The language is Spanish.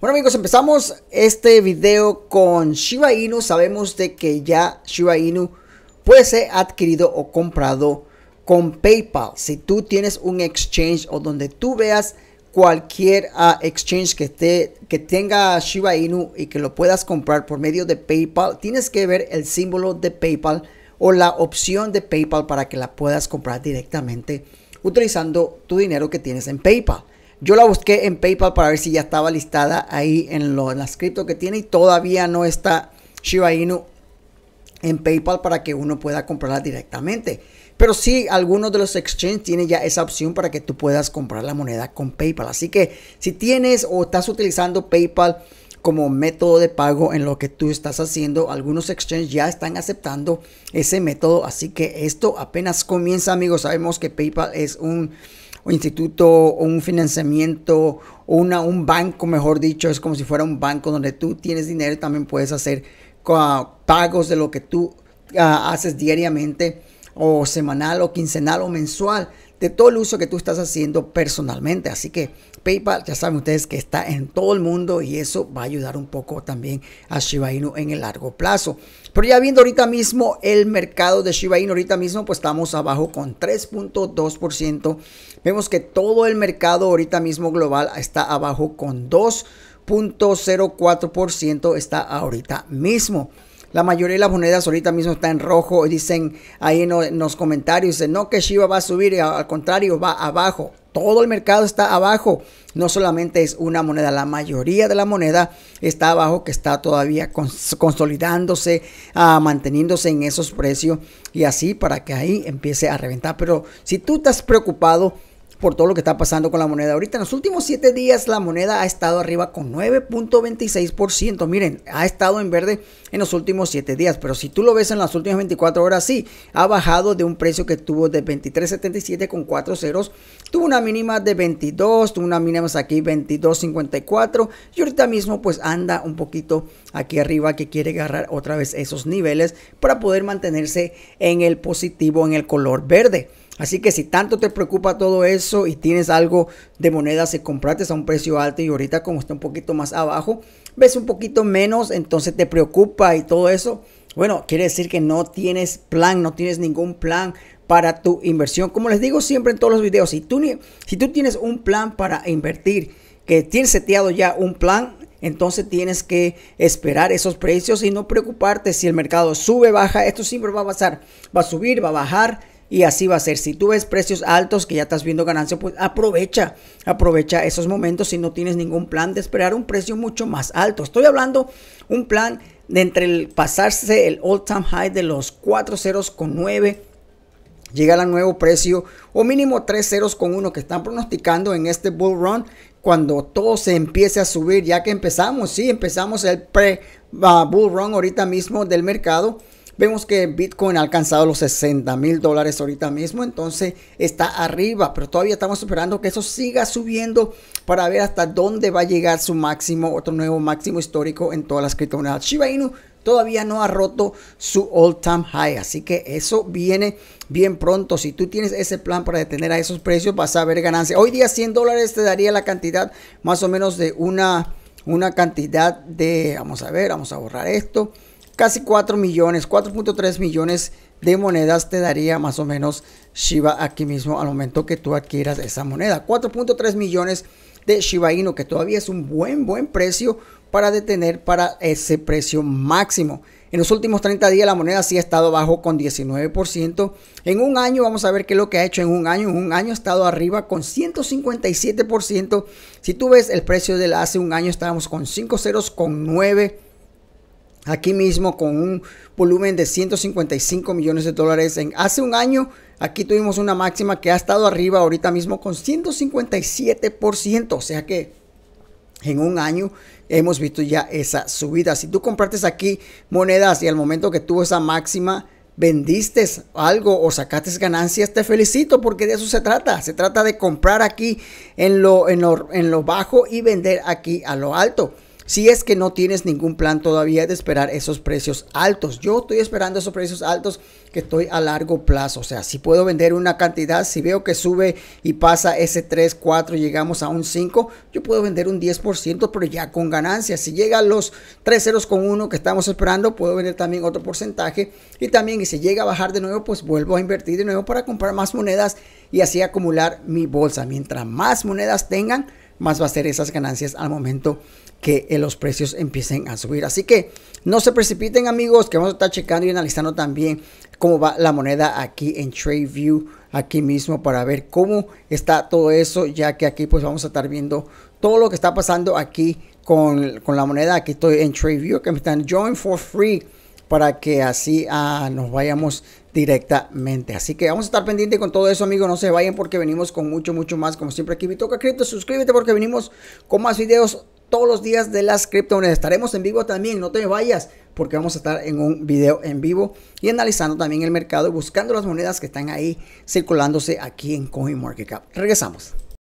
Bueno amigos, empezamos este video con Shiba Inu. Sabemos de que ya Shiba Inu puede ser adquirido o comprado con PayPal. Si tú tienes un exchange o donde tú veas cualquier ah, exchange que, esté, que tenga Shiba Inu y que lo puedas comprar por medio de PayPal, tienes que ver el símbolo de PayPal o la opción de PayPal para que la puedas comprar directamente utilizando tu dinero que tienes en PayPal. Yo la busqué en PayPal para ver si ya estaba listada ahí en, lo, las cripto que tiene y todavía no está Shiba Inu en PayPal para que uno pueda comprarla directamente. Pero sí, algunos de los exchanges tienen ya esa opción para que tú puedas comprar la moneda con PayPal. Así que si tienes o estás utilizando PayPal como método de pago en lo que tú estás haciendo, algunos exchanges ya están aceptando ese método. Así que esto apenas comienza, amigos. Sabemos que PayPal es un instituto o un financiamiento o una, un banco, mejor dicho, es como si fuera un banco donde tú tienes dinero y también puedes hacer ah, pagos de lo que tú ah, haces diariamente o semanal o quincenal o mensual de todo el uso que tú estás haciendo personalmente. Así que PayPal, ya saben ustedes que está en todo el mundo y eso va a ayudar un poco también a Shiba Inu en el largo plazo. Pero ya viendo ahorita mismo el mercado de Shiba Inu, ahorita mismo pues estamos abajo con 3.2%. Vemos que todo el mercado ahorita mismo global está abajo con 2.04% está ahorita mismo. La mayoría de las monedas ahorita mismo está en rojo. Dicen ahí en, los comentarios, dicen, no que Shiba va a subir, al contrario, va abajo. Todo el mercado está abajo. No solamente es una moneda, la mayoría de la moneda está abajo, que está todavía consolidándose, ah, manteniéndose en esos precios y así para que ahí empiece a reventar. Pero si tú estás preocupado, por todo lo que está pasando con la moneda. Ahorita en los últimos 7 días la moneda ha estado arriba con 9.26%. Miren, ha estado en verde en los últimos 7 días, pero si tú lo ves en las últimas 24 horas, sí, ha bajado de un precio que tuvo de 23.77 con 4 ceros. Tuvo una mínima de 22, tuvo una mínima aquí 22.54 y ahorita mismo pues anda un poquito aquí arriba que quiere agarrar otra vez esos niveles para poder mantenerse en el positivo, en el color verde. Así que si tanto te preocupa todo eso y tienes algo de monedas y compraste a un precio alto y ahorita como está un poquito más abajo, ves un poquito menos, entonces te preocupa y todo eso. Bueno, quiere decir que no tienes plan, no tienes ningún plan para tu inversión. Como les digo siempre en todos los videos, si tú, si tú tienes un plan para invertir, que tienes seteado ya un plan, entonces tienes que esperar esos precios y no preocuparte si el mercado sube, baja. Esto siempre va a pasar. Va a subir, va a bajar. Y así va a ser. Si tú ves precios altos que ya estás viendo ganancia, pues aprovecha, aprovecha esos momentos si no tienes ningún plan de esperar un precio mucho más alto. Estoy hablando un plan de entre el pasarse el all time high de los 4 ceros con 9 llegar al nuevo precio o mínimo tres ceros con 1 que están pronosticando en este bull run cuando todo se empiece a subir ya que empezamos, sí, empezamos el pre ah, bull run ahorita mismo del mercado Vemos que Bitcoin ha alcanzado los 60 mil dólares ahorita mismo, entonces está arriba, pero todavía estamos esperando que eso siga subiendo para ver hasta dónde va a llegar su máximo, otro nuevo máximo histórico en todas las criptomonedas. Shiba Inu todavía no ha roto su all time high. Así que eso viene bien pronto. Si tú tienes ese plan para detener a esos precios, vas a ver ganancia. Hoy día 100 dólares te daría la cantidad más o menos de una, una cantidad de, vamos a ver, vamos a borrar esto casi 4 millones, 4.3 millones de monedas te daría más o menos Shiba aquí mismo al momento que tú adquieras esa moneda. 4.3 millones de Shiba Inu, que todavía es un buen, buen precio para detener para ese precio máximo. En los últimos 30 días la moneda sí ha estado bajo con 19%. En un año, vamos a ver qué es lo que ha hecho en un año. En un año ha estado arriba con 157%. Si tú ves el precio del hace un año, estábamos con 5 ceros con 9 aquí mismo con un volumen de 155 millones de dólares. En, hace un año aquí tuvimos una máxima que ha estado arriba ahorita mismo con 157%, o sea que en un año hemos visto ya esa subida. Si tú compraste aquí monedas y al momento que tuvo esa máxima vendiste algo o sacaste ganancias, te felicito porque de eso se trata. Se trata de comprar aquí en lo, en lo, en lo bajo y vender aquí a lo alto. Si es que no tienes ningún plan todavía de esperar esos precios altos. Yo estoy esperando esos precios altos que estoy a largo plazo. O sea, si puedo vender una cantidad, si veo que sube y pasa ese 3, 4, llegamos a un 5, yo puedo vender un 10%, pero ya con ganancias. Si llega a los 3 ceros con que estamos esperando, puedo vender también otro porcentaje. Y también, y si llega a bajar de nuevo, pues vuelvo a invertir de nuevo para comprar más monedas y así acumular mi bolsa. Mientras más monedas tengan, más va a ser esas ganancias al momento que eh, los precios empiecen a subir. Así que no se precipiten amigos, que vamos a estar checando y analizando también cómo va la moneda aquí en TradeView, aquí mismo para ver cómo está todo eso, ya que aquí pues vamos a estar viendo todo lo que está pasando aquí con, la moneda. Aquí estoy en TradeView, que me están join for free para que así ah, nos vayamos directamente. Así que vamos a estar pendiente con todo eso, amigos. No se vayan porque venimos con mucho, mucho más. Como siempre aquí, toca Cripto. Suscríbete porque venimos con más videos todos los días de las criptomonedas. Estaremos en vivo también, no te vayas, porque vamos a estar en un video en vivo y analizando también el mercado y buscando las monedas que están ahí circulándose aquí en CoinMarketCap. Regresamos.